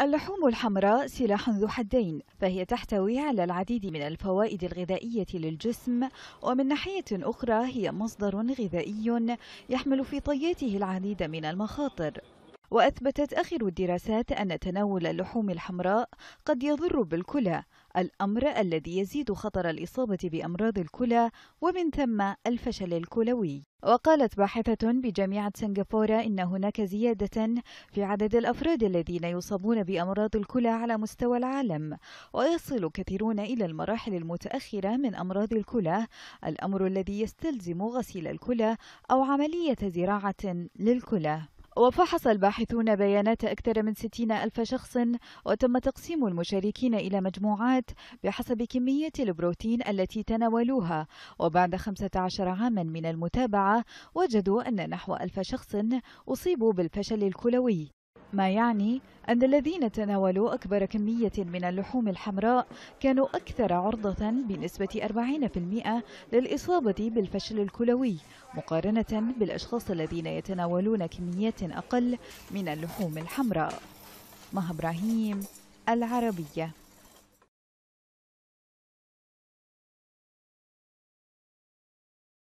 اللحوم الحمراء سلاح ذو حدين فهي تحتوي على العديد من الفوائد الغذائية للجسم ومن ناحية أخرى هي مصدر غذائي يحمل في طياته العديد من المخاطر وأثبتت آخر الدراسات أن تناول اللحوم الحمراء قد يضر بالكلى الأمر الذي يزيد خطر الإصابة بأمراض الكلى ومن ثم الفشل الكلوي وقالت باحثة بجامعة سنغافورة إن هناك زيادة في عدد الأفراد الذين يصابون بأمراض الكلى على مستوى العالم ويصل كثيرون إلى المراحل المتأخرة من أمراض الكلى الأمر الذي يستلزم غسيل الكلى أو عملية زراعة للكلى وفحص الباحثون بيانات أكثر من 60 ألف شخص وتم تقسيم المشاركين إلى مجموعات بحسب كمية البروتين التي تناولوها وبعد 15 عاما من المتابعة وجدوا أن نحو ألف شخص أصيبوا بالفشل الكلوي ما يعني أن الذين تناولوا أكبر كمية من اللحوم الحمراء كانوا أكثر عرضة بنسبة 40% للإصابة بالفشل الكلوي مقارنة بالأشخاص الذين يتناولون كميات أقل من اللحوم الحمراء مها إبراهيم العربية